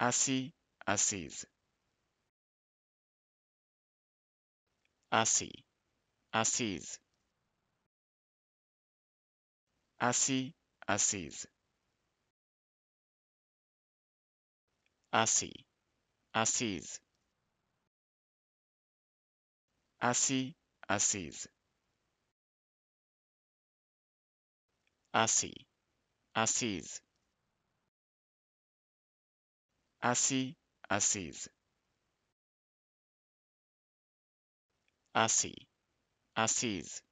assis, assise. Assis, assise. Assis, assise. Assis, assise. Assis, assise. Assis, assise assis, assise. Assis, assise.